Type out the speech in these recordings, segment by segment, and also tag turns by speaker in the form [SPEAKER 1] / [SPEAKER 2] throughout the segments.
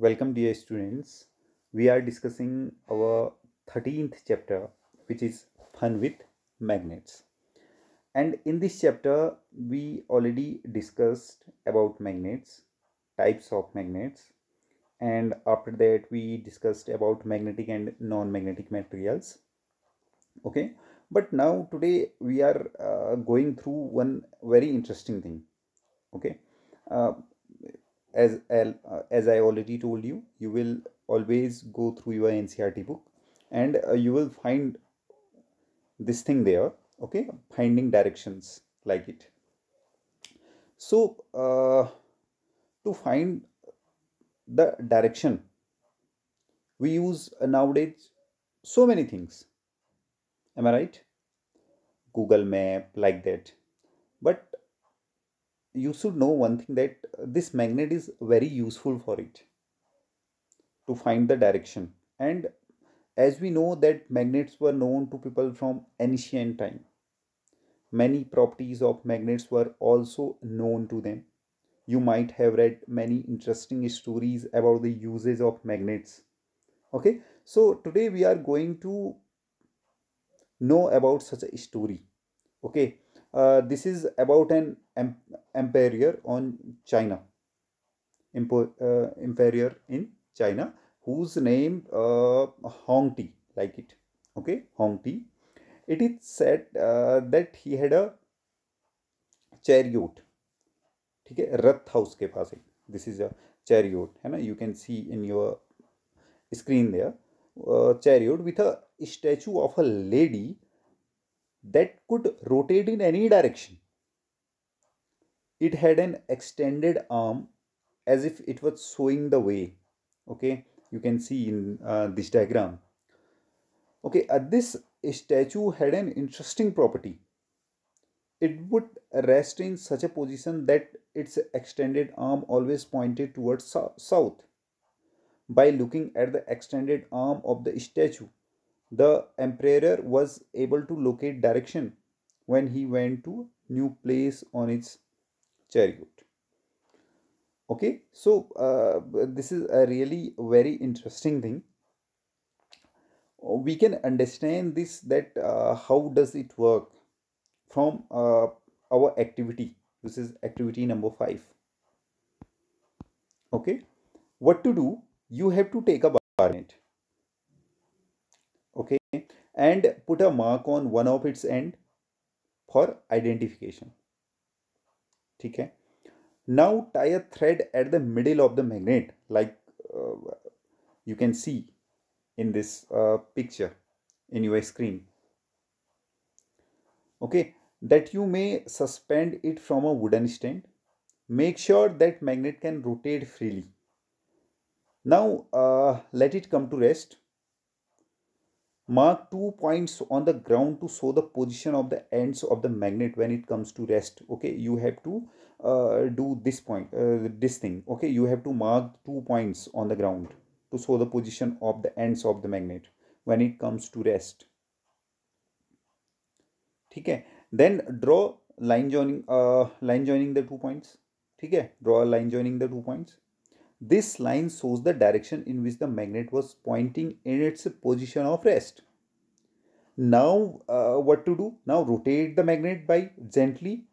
[SPEAKER 1] Welcome, dear students. We are discussing our 13th chapter, which is Fun with Magnets. And in this chapter, we already discussed about magnets, types of magnets, and after that, we discussed about magnetic and non magnetic materials. Okay, but now today we are uh, going through one very interesting thing. Okay, uh, as uh, as i already told you you will always go through your ncrt book and uh, you will find this thing there okay finding directions like it so uh, to find the direction we use uh, nowadays so many things am i right google map like that but you should know one thing that this magnet is very useful for it to find the direction and as we know that magnets were known to people from ancient time many properties of magnets were also known to them you might have read many interesting stories about the uses of magnets okay so today we are going to know about such a story okay uh, this is about an emperor on China, uh, emperor in China, whose name uh, Hongti, like it, okay, Hongti. It is said that he had a chariot, okay, Rath House ke paas hai. This is a chariot, hai na? you can see in your screen there, uh, chariot with a statue of a lady that could rotate in any direction. It had an extended arm as if it was showing the way. Okay, you can see in uh, this diagram. Okay, uh, this statue had an interesting property. It would rest in such a position that its extended arm always pointed towards south. By looking at the extended arm of the statue, the emperor was able to locate direction when he went to new place on its chariot. Okay, so uh, this is a really very interesting thing. We can understand this that uh, how does it work from uh, our activity. This is activity number five. Okay, what to do? You have to take a barnet and put a mark on one of its end for identification Okay. now tie a thread at the middle of the magnet like uh, you can see in this uh, picture in your screen okay that you may suspend it from a wooden stand make sure that magnet can rotate freely now uh, let it come to rest mark two points on the ground to show the position of the ends of the magnet when it comes to rest okay you have to uh, do this point uh, this thing okay you have to mark two points on the ground to show the position of the ends of the magnet when it comes to rest Okay, then draw line joining uh, line joining the two points Okay, draw a line joining the two points this line shows the direction in which the magnet was pointing in its position of rest. Now uh, what to do? Now rotate the magnet by gently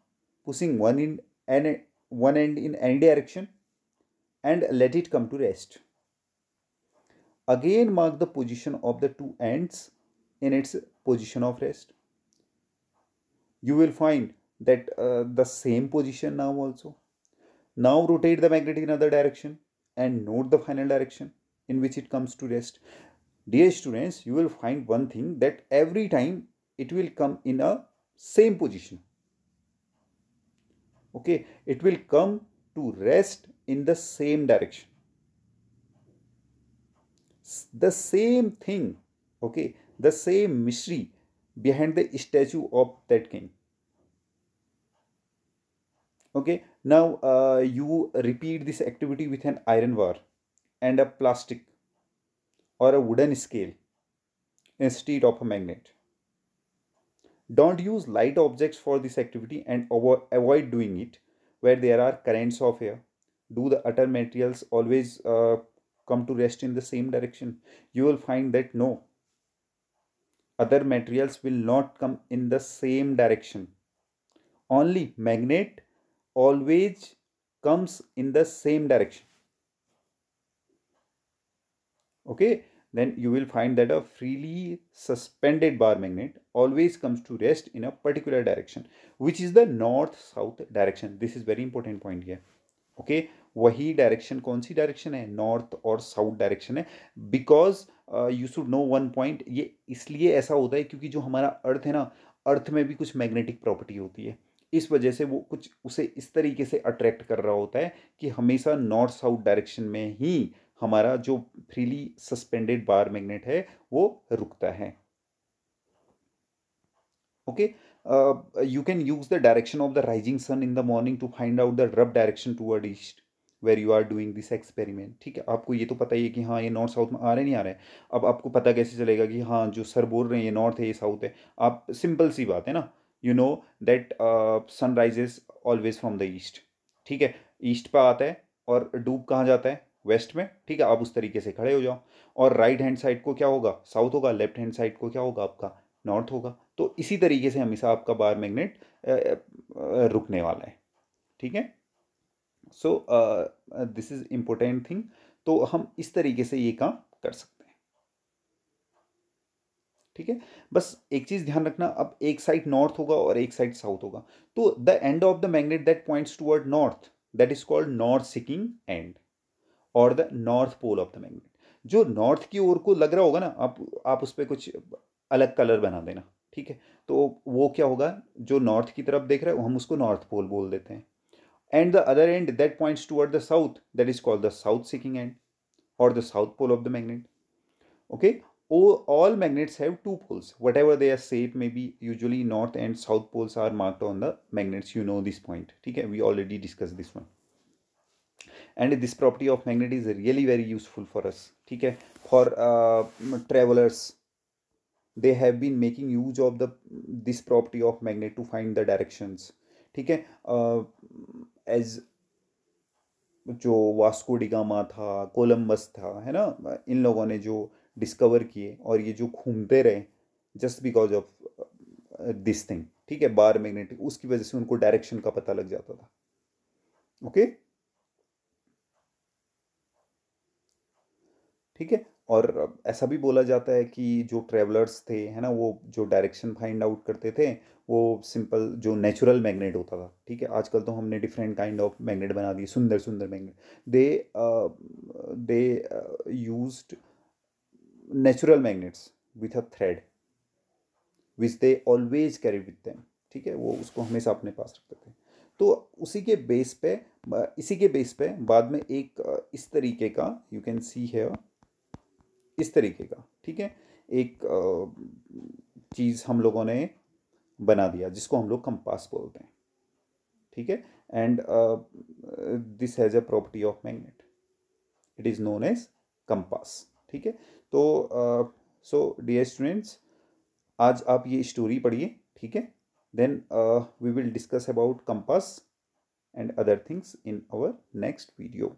[SPEAKER 1] pushing one in and one end in any direction and let it come to rest. Again mark the position of the two ends in its position of rest. You will find that uh, the same position now also. Now rotate the magnet in other direction and note the final direction in which it comes to rest. Dear students, you will find one thing that every time it will come in a same position. Okay, it will come to rest in the same direction. The same thing, okay, the same mystery behind the statue of that king okay now uh, you repeat this activity with an iron bar and a plastic or a wooden scale instead of a magnet don't use light objects for this activity and avoid doing it where there are currents of air do the other materials always uh, come to rest in the same direction you will find that no other materials will not come in the same direction only magnet always comes in the same direction okay then you will find that a freely suspended bar magnet always comes to rest in a particular direction which is the north south direction this is very important point here okay okay, वही direction कौन सी direction है north और south direction है because you should know one point ये इसलिए ऐसा होता है क्योंकि जो हमारा अर्थ है ना अर्थ में भी कुछ मैग्नेटिक प्रॉपर्टी होती है इस वजह से वो कुछ उसे इस तरीके से अट्रैक्ट कर रहा होता है कि हमेशा नॉर्थ साउथ डायरेक्शन में ही हमारा जो फ्रीली सस्पेंडेड बार मैग्नेट है वो रुकता है okay you can use the direction of the rising sun in the morning to find out the rub direction direction toward where you are doing this experiment ठीक है आपको ये तो पता ही है कि हाँ ये नॉर्थ साउथ में आ रहे नहीं आ रहे अब आपको पता कैसे चलेगा कि हाँ जो सर बोल रहे हैं ये नॉर्थ है ये साउथ है आप सिंपल सी बात है ना you know that sun rises always from the east ठीक है ईस्ट पर आता है और डूब कहाँ जाता है वेस्ट में ठीक है आप उस तरीके से खड़े हो जाओ और राइट हैंड साइड को क्या होगा साउथ होगा लेफ्ट हैंड साइड को क्या होगा आपका नॉर्थ होगा तो इसी तरीके से हमेशा आपका बार मैग्नेट रुकने वाला है ठीक है so this is important thing तो हम इस तरीके से ये काम कर सकते ठीक है बस एक चीज़ ध्यान रखना अब एक साइड नॉर्थ होगा और एक साइड साउथ होगा तो the end of the magnet that points toward north that is called north seeking end और the north pole of the magnet जो नॉर्थ की ओर को लग रहा होगा ना आप आप उस पर कुछ अलग कलर बना देना ठीक है तो वो क्या होगा जो नॉर्थ की तरफ देख रहे हो हम उसको नॉर्थ पोल बोल देते हैं and the other end that points toward the south that is called the south seeking end और the south pole of the magnet okay all, all magnets have two poles whatever are shape may be usually north and south poles are marked on the magnets you know this point okay we already discussed this one and this property of magnet is really very useful for us okay for uh, travelers they have been making use of the this property of magnet to find the directions ठीक है uh, as जो Vasco da Gama था Columbus था है ना इन लोगों ने जो डिस्कवर किए और ये जो घूमते रहे just because of this thing ठीक है बार मैग्नेटिक उसकी वजह से उनको डायरेक्शन का पता लग जाता था ओके ठीक है और ऐसा भी बोला जाता है कि जो ट्रेवलर्स थे है ना वो जो डायरेक्शन फाइंड आउट करते थे वो सिंपल जो नेचुरल मैग्नेट होता था ठीक है आजकल तो हमने डिफरेंट काइंड ऑफ मैग्नेट बना दिए सुंदर सुंदर magnet they they used natural magnets with a thread which they always carry with them ठीक है वो उसको हमेशा अपने पास रखते थे तो उसी के बेस पे इसी के बेस पे बाद में एक इस तरीके का यू कैन सी है इस तरीके का ठीक है एक चीज़ हम लोगों ने बना दिया जिसको हम लोग कंपास बोलते हैं ठीक है and this has a property of magnet it is known as compass ठीक है तो सो डियर स्टूडेंट्स आज आप ये स्टोरी पढ़िए ठीक है then we will discuss about compass and other things in our next video